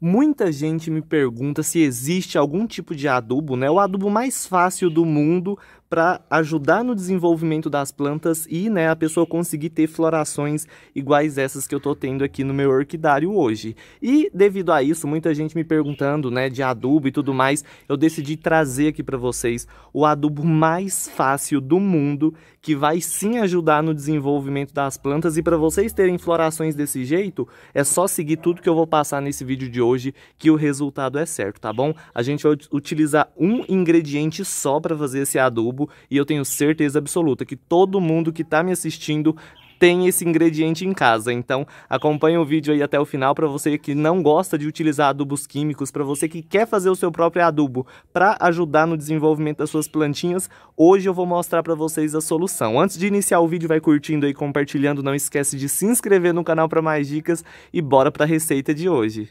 Muita gente me pergunta se existe algum tipo de adubo, né? O adubo mais fácil do mundo para ajudar no desenvolvimento das plantas e né, a pessoa conseguir ter florações iguais essas que eu estou tendo aqui no meu orquidário hoje. E devido a isso, muita gente me perguntando né, de adubo e tudo mais, eu decidi trazer aqui para vocês o adubo mais fácil do mundo, que vai sim ajudar no desenvolvimento das plantas e para vocês terem florações desse jeito, é só seguir tudo que eu vou passar nesse vídeo de hoje que o resultado é certo, tá bom? A gente vai utilizar um ingrediente só para fazer esse adubo, Globo e eu tenho certeza absoluta que todo mundo que está me assistindo tem esse ingrediente em casa. Então, acompanhe o vídeo aí até o final para você que não gosta de utilizar adubos químicos, para você que quer fazer o seu próprio adubo para ajudar no desenvolvimento das suas plantinhas. Hoje eu vou mostrar para vocês a solução. Antes de iniciar o vídeo, vai curtindo e compartilhando, não esquece de se inscrever no canal para mais dicas e bora para a receita de hoje.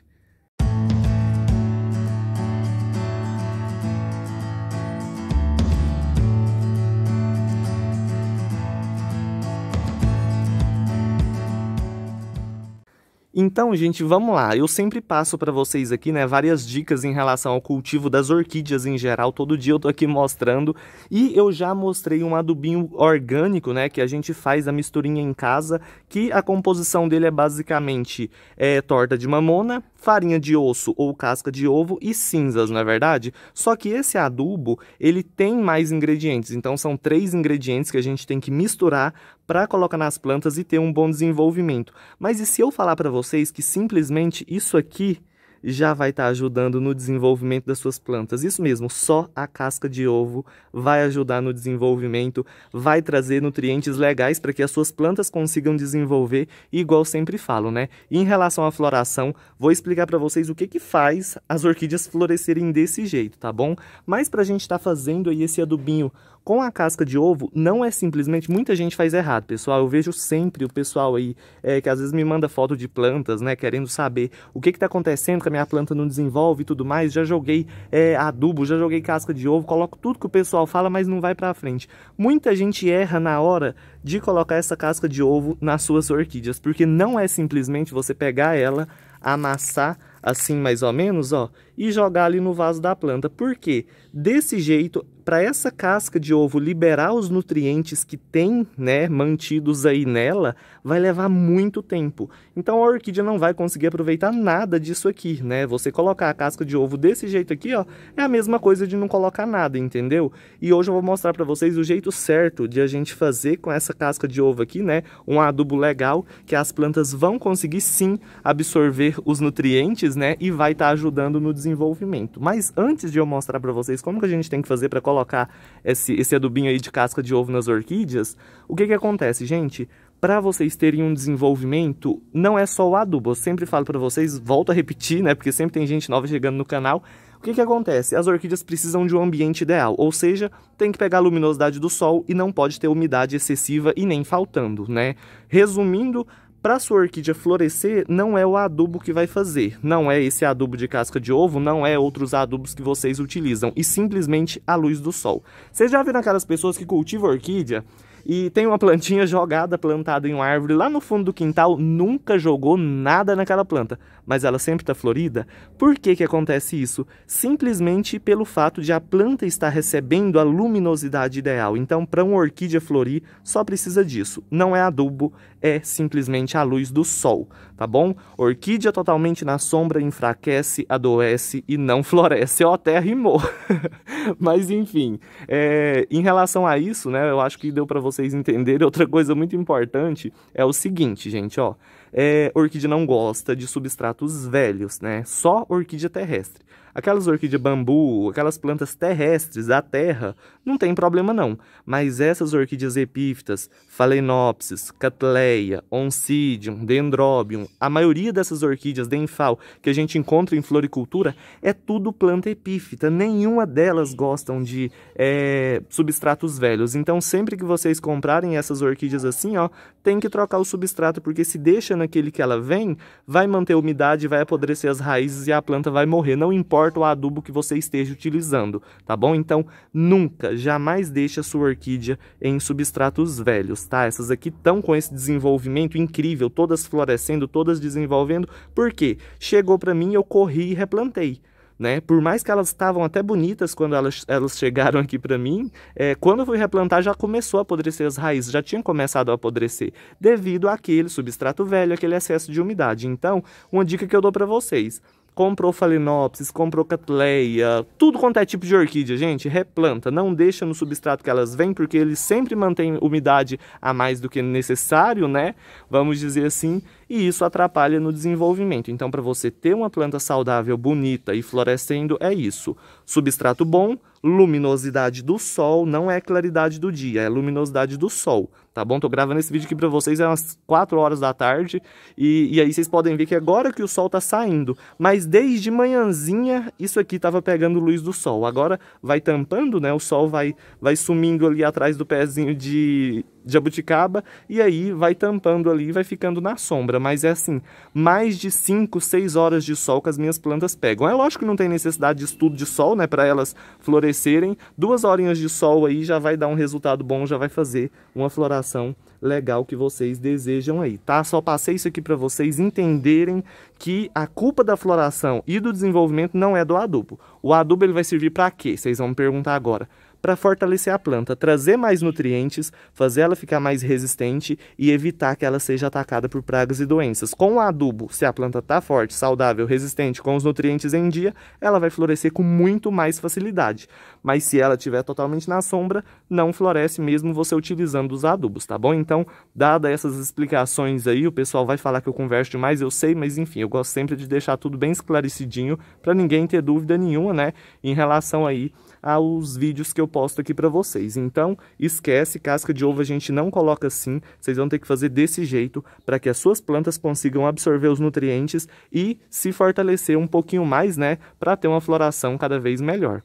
Então, gente, vamos lá. Eu sempre passo para vocês aqui, né, várias dicas em relação ao cultivo das orquídeas em geral. Todo dia eu tô aqui mostrando e eu já mostrei um adubinho orgânico, né, que a gente faz a misturinha em casa, que a composição dele é basicamente é, torta de mamona, farinha de osso ou casca de ovo e cinzas, não é verdade? Só que esse adubo, ele tem mais ingredientes, então são três ingredientes que a gente tem que misturar para colocar nas plantas e ter um bom desenvolvimento. Mas e se eu falar para vocês que simplesmente isso aqui já vai estar tá ajudando no desenvolvimento das suas plantas. Isso mesmo, só a casca de ovo vai ajudar no desenvolvimento, vai trazer nutrientes legais para que as suas plantas consigam desenvolver, igual sempre falo, né? E em relação à floração, vou explicar para vocês o que que faz as orquídeas florescerem desse jeito, tá bom? Mas para a gente estar tá fazendo aí esse adubinho com a casca de ovo não é simplesmente muita gente faz errado, pessoal. Eu vejo sempre o pessoal aí é, que às vezes me manda foto de plantas, né, querendo saber o que está acontecendo, que a minha planta não desenvolve e tudo mais. Já joguei é, adubo, já joguei casca de ovo, coloco tudo que o pessoal fala, mas não vai para frente. Muita gente erra na hora de colocar essa casca de ovo nas suas orquídeas, porque não é simplesmente você pegar ela, amassar assim mais ou menos, ó, e jogar ali no vaso da planta. Por quê? Desse jeito para essa casca de ovo liberar os nutrientes que tem, né, mantidos aí nela, vai levar muito tempo. Então a orquídea não vai conseguir aproveitar nada disso aqui, né? Você colocar a casca de ovo desse jeito aqui, ó, é a mesma coisa de não colocar nada, entendeu? E hoje eu vou mostrar para vocês o jeito certo de a gente fazer com essa casca de ovo aqui, né? Um adubo legal que as plantas vão conseguir sim absorver os nutrientes, né? E vai estar tá ajudando no desenvolvimento. Mas antes de eu mostrar para vocês como que a gente tem que fazer para colocar esse, esse adubinho aí de casca de ovo nas orquídeas, o que que acontece, gente? para vocês terem um desenvolvimento, não é só o adubo. Eu sempre falo para vocês, volto a repetir, né? Porque sempre tem gente nova chegando no canal. O que, que acontece? As orquídeas precisam de um ambiente ideal, ou seja, tem que pegar a luminosidade do sol e não pode ter umidade excessiva e nem faltando, né? Resumindo, para sua orquídea florescer, não é o adubo que vai fazer, não é esse adubo de casca de ovo, não é outros adubos que vocês utilizam, e simplesmente a luz do sol. Vocês já viram aquelas pessoas que cultivam orquídea e tem uma plantinha jogada, plantada em uma árvore lá no fundo do quintal, nunca jogou nada naquela planta mas ela sempre está florida. Por que, que acontece isso? Simplesmente pelo fato de a planta estar recebendo a luminosidade ideal. Então, para uma orquídea florir, só precisa disso. Não é adubo, é simplesmente a luz do sol, tá bom? Orquídea totalmente na sombra enfraquece, adoece e não floresce. Ó, até rimou. mas enfim, é, em relação a isso, né, eu acho que deu para vocês entenderem. Outra coisa muito importante é o seguinte, gente, ó é, orquídea não gosta de substratos velhos, né? Só orquídea terrestre. Aquelas orquídeas bambu, aquelas plantas terrestres da terra, não tem problema não. Mas essas orquídeas epífitas, Phalaenopsis, Catleia, Oncidium, Dendrobium, a maioria dessas orquídeas denfal que a gente encontra em floricultura é tudo planta epífita. Nenhuma delas gostam de é, substratos velhos. Então sempre que vocês comprarem essas orquídeas assim, ó, tem que trocar o substrato porque se deixa naquele que ela vem, vai manter a umidade, vai apodrecer as raízes e a planta vai morrer. Não importa importa o adubo que você esteja utilizando, tá bom? Então, nunca, jamais deixe a sua orquídea em substratos velhos, tá? Essas aqui estão com esse desenvolvimento incrível, todas florescendo, todas desenvolvendo, porque chegou para mim, eu corri e replantei. Né? Por mais que elas estavam até bonitas quando elas, elas chegaram aqui para mim, é, quando eu fui replantar já começou a apodrecer as raízes, já tinham começado a apodrecer, devido àquele substrato velho, aquele excesso de umidade. Então, uma dica que eu dou para vocês, comprou falenopsis, comprou catleia, tudo quanto é tipo de orquídea, gente, replanta, não deixa no substrato que elas vêm, porque ele sempre mantém umidade a mais do que necessário, né? Vamos dizer assim, e isso atrapalha no desenvolvimento. Então, para você ter uma planta saudável, bonita e florescendo, é isso. Substrato bom, luminosidade do sol, não é claridade do dia, é luminosidade do sol tá bom? Tô gravando esse vídeo aqui para vocês, é umas 4 horas da tarde, e, e aí vocês podem ver que agora que o sol tá saindo, mas desde manhãzinha isso aqui tava pegando luz do sol, agora vai tampando, né? O sol vai, vai sumindo ali atrás do pezinho de jabuticaba e aí vai tampando ali, vai ficando na sombra. Mas é assim, mais de 5, 6 horas de sol que as minhas plantas pegam. É lógico que não tem necessidade de estudo de sol, né, para elas florescerem. Duas horinhas de sol aí já vai dar um resultado bom, já vai fazer uma floração legal que vocês desejam aí, tá? Só passei isso aqui para vocês entenderem que a culpa da floração e do desenvolvimento não é do adubo. O adubo ele vai servir para quê? Vocês vão me perguntar agora para fortalecer a planta, trazer mais nutrientes, fazer ela ficar mais resistente e evitar que ela seja atacada por pragas e doenças. Com o adubo, se a planta está forte, saudável, resistente, com os nutrientes em dia, ela vai florescer com muito mais facilidade. Mas se ela estiver totalmente na sombra, não floresce mesmo você utilizando os adubos, tá bom? Então, dada essas explicações aí, o pessoal vai falar que eu converso demais, eu sei, mas enfim, eu gosto sempre de deixar tudo bem esclarecidinho para ninguém ter dúvida nenhuma, né, em relação aí aos vídeos que eu posto aqui para vocês. Então, esquece, casca de ovo a gente não coloca assim, vocês vão ter que fazer desse jeito para que as suas plantas consigam absorver os nutrientes e se fortalecer um pouquinho mais, né, para ter uma floração cada vez melhor.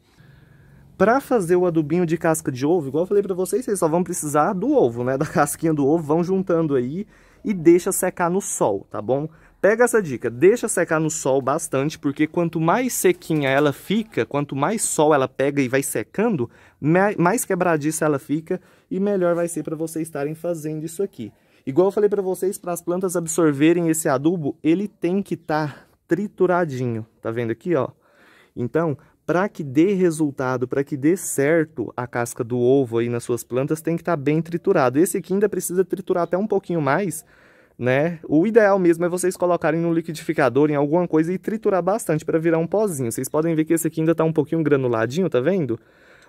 Para fazer o adubinho de casca de ovo, igual eu falei para vocês, vocês só vão precisar do ovo, né, da casquinha do ovo, vão juntando aí e deixa secar no sol, tá bom? Pega essa dica, deixa secar no sol bastante, porque quanto mais sequinha ela fica, quanto mais sol ela pega e vai secando, mais quebradiça ela fica e melhor vai ser para vocês estarem fazendo isso aqui. Igual eu falei para vocês, para as plantas absorverem esse adubo, ele tem que estar tá trituradinho, tá vendo aqui, ó? Então, para que dê resultado, para que dê certo a casca do ovo aí nas suas plantas, tem que estar tá bem triturado. Esse aqui ainda precisa triturar até um pouquinho mais, né? O ideal mesmo é vocês colocarem no liquidificador em alguma coisa e triturar bastante para virar um pozinho. Vocês podem ver que esse aqui ainda está um pouquinho granuladinho, tá vendo?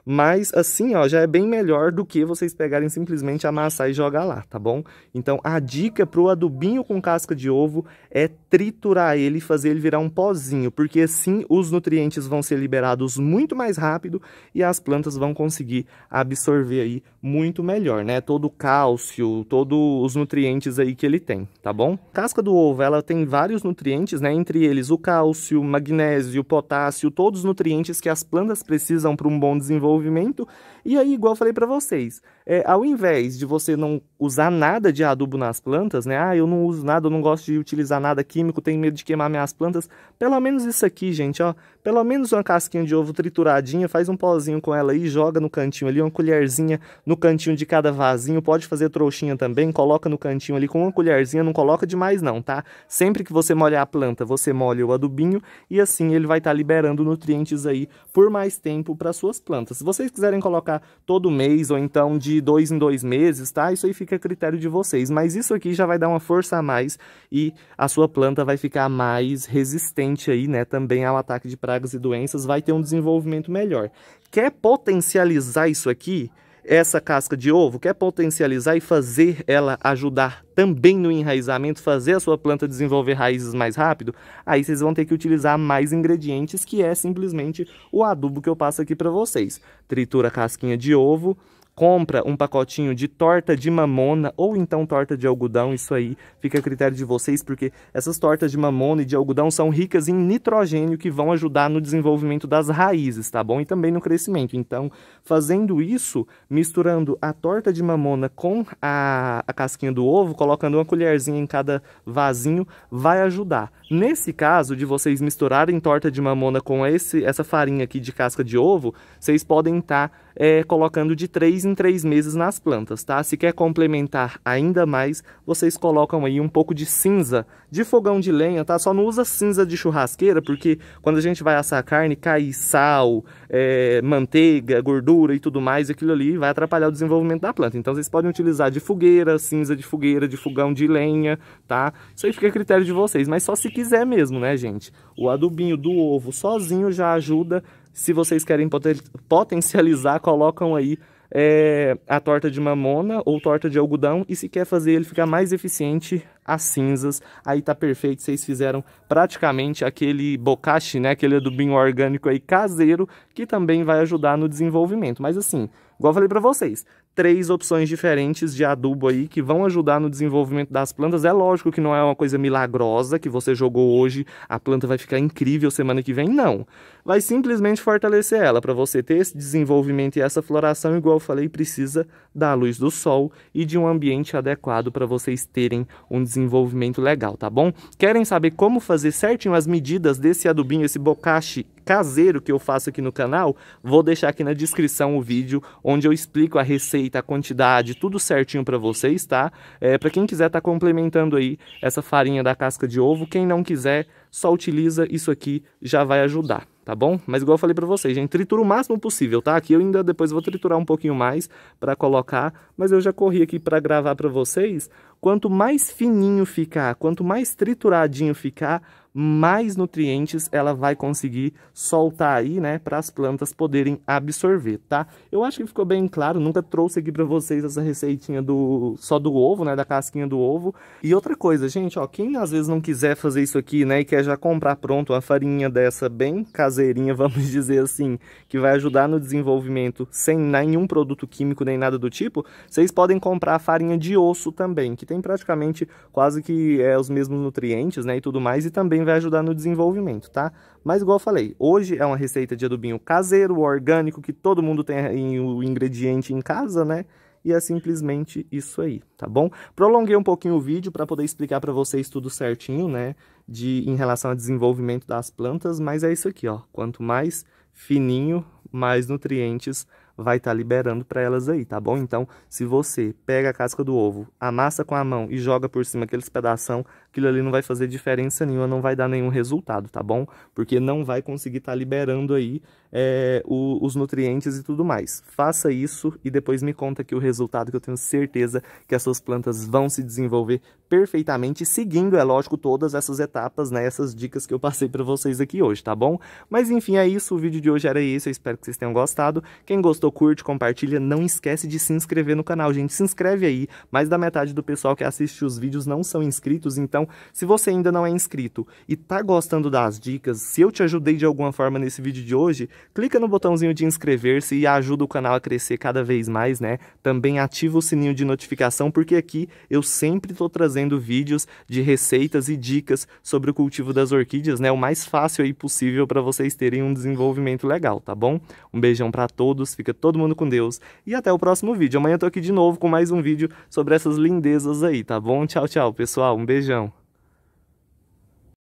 Mas assim, ó, já é bem melhor do que vocês pegarem simplesmente amassar e jogar lá, tá bom? Então a dica é para o adubinho com casca de ovo é triturar ele e fazer ele virar um pozinho, porque assim os nutrientes vão ser liberados muito mais rápido e as plantas vão conseguir absorver aí muito melhor, né? Todo o cálcio, todos os nutrientes aí que ele tem, tá bom? casca do ovo, ela tem vários nutrientes, né? Entre eles o cálcio, magnésio, potássio, todos os nutrientes que as plantas precisam para um bom desenvolvimento e aí, igual eu falei para vocês, é, ao invés de você não usar nada de adubo nas plantas, né? Ah, eu não uso nada, eu não gosto de utilizar nada químico, tenho medo de queimar minhas plantas. Pelo menos isso aqui, gente, ó. Pelo menos uma casquinha de ovo trituradinha, faz um pozinho com ela aí, joga no cantinho ali, uma colherzinha no cantinho de cada vasinho. Pode fazer trouxinha também, coloca no cantinho ali com uma colherzinha, não coloca demais não, tá? Sempre que você molha a planta, você molha o adubinho e assim ele vai estar tá liberando nutrientes aí por mais tempo para suas plantas. Se vocês quiserem colocar Tá todo mês ou então de dois em dois meses, tá? Isso aí fica a critério de vocês. Mas isso aqui já vai dar uma força a mais e a sua planta vai ficar mais resistente aí, né? Também ao ataque de pragas e doenças, vai ter um desenvolvimento melhor. Quer potencializar isso aqui? essa casca de ovo, quer potencializar e fazer ela ajudar também no enraizamento, fazer a sua planta desenvolver raízes mais rápido, aí vocês vão ter que utilizar mais ingredientes, que é simplesmente o adubo que eu passo aqui para vocês. Tritura a casquinha de ovo, compra um pacotinho de torta de mamona ou então torta de algodão, isso aí fica a critério de vocês, porque essas tortas de mamona e de algodão são ricas em nitrogênio que vão ajudar no desenvolvimento das raízes, tá bom? E também no crescimento. Então, fazendo isso, misturando a torta de mamona com a, a casquinha do ovo, colocando uma colherzinha em cada vasinho, vai ajudar. Nesse caso de vocês misturarem torta de mamona com esse, essa farinha aqui de casca de ovo, vocês podem estar tá é, colocando de 3 em 3 meses nas plantas, tá? Se quer complementar ainda mais, vocês colocam aí um pouco de cinza de fogão de lenha, tá? Só não usa cinza de churrasqueira, porque quando a gente vai assar carne, cai sal, é, manteiga, gordura e tudo mais, aquilo ali vai atrapalhar o desenvolvimento da planta. Então vocês podem utilizar de fogueira, cinza de fogueira, de fogão de lenha, tá? Isso aí fica a critério de vocês, mas só se quiser mesmo, né, gente? O adubinho do ovo sozinho já ajuda se vocês querem poten potencializar, colocam aí é, a torta de mamona ou torta de algodão. E se quer fazer ele ficar mais eficiente, as cinzas. Aí tá perfeito, vocês fizeram praticamente aquele bocache, né, aquele adubinho orgânico aí caseiro, que também vai ajudar no desenvolvimento. Mas assim, igual eu falei para vocês, três opções diferentes de adubo aí que vão ajudar no desenvolvimento das plantas. É lógico que não é uma coisa milagrosa que você jogou hoje, a planta vai ficar incrível semana que vem, não. Vai simplesmente fortalecer ela para você ter esse desenvolvimento e essa floração, igual eu falei, precisa da luz do sol e de um ambiente adequado para vocês terem um desenvolvimento desenvolvimento legal, tá bom? Querem saber como fazer certinho as medidas desse adubinho, esse bocashi caseiro que eu faço aqui no canal? Vou deixar aqui na descrição o vídeo onde eu explico a receita, a quantidade, tudo certinho para vocês, tá? É, para quem quiser tá complementando aí essa farinha da casca de ovo, quem não quiser só utiliza isso aqui, já vai ajudar, tá bom? Mas igual eu falei para vocês, gente, tritura o máximo possível, tá? Aqui eu ainda depois vou triturar um pouquinho mais para colocar, mas eu já corri aqui para gravar para vocês Quanto mais fininho ficar, quanto mais trituradinho ficar, mais nutrientes ela vai conseguir soltar aí, né, para as plantas poderem absorver, tá? Eu acho que ficou bem claro, nunca trouxe aqui para vocês essa receitinha do só do ovo, né, da casquinha do ovo. E outra coisa, gente, ó, quem às vezes não quiser fazer isso aqui, né, e quer já comprar pronto uma farinha dessa bem caseirinha, vamos dizer assim, que vai ajudar no desenvolvimento sem nenhum produto químico nem nada do tipo, vocês podem comprar a farinha de osso também, que tem tem praticamente quase que é, os mesmos nutrientes, né, e tudo mais, e também vai ajudar no desenvolvimento, tá? Mas igual eu falei, hoje é uma receita de adubinho caseiro, orgânico, que todo mundo tem o ingrediente em casa, né? e é simplesmente isso aí, tá bom? Prolonguei um pouquinho o vídeo para poder explicar para vocês tudo certinho, né, de em relação ao desenvolvimento das plantas, mas é isso aqui, ó. Quanto mais fininho, mais nutrientes vai estar tá liberando para elas aí, tá bom? Então, se você pega a casca do ovo, amassa com a mão e joga por cima aqueles pedação aquilo ali não vai fazer diferença nenhuma, não vai dar nenhum resultado, tá bom? Porque não vai conseguir estar tá liberando aí é, o, os nutrientes e tudo mais. Faça isso e depois me conta aqui o resultado, que eu tenho certeza que as suas plantas vão se desenvolver perfeitamente, seguindo, é lógico, todas essas etapas, né? Essas dicas que eu passei para vocês aqui hoje, tá bom? Mas enfim, é isso. O vídeo de hoje era isso. Eu espero que vocês tenham gostado. Quem gostou, curte, compartilha. Não esquece de se inscrever no canal, gente. Se inscreve aí. Mais da metade do pessoal que assiste os vídeos não são inscritos, então então, se você ainda não é inscrito e tá gostando das dicas, se eu te ajudei de alguma forma nesse vídeo de hoje, clica no botãozinho de inscrever-se e ajuda o canal a crescer cada vez mais, né? Também ativa o sininho de notificação, porque aqui eu sempre tô trazendo vídeos de receitas e dicas sobre o cultivo das orquídeas, né? O mais fácil aí possível para vocês terem um desenvolvimento legal, tá bom? Um beijão para todos, fica todo mundo com Deus e até o próximo vídeo. Amanhã eu tô aqui de novo com mais um vídeo sobre essas lindezas aí, tá bom? Tchau, tchau, pessoal. Um beijão.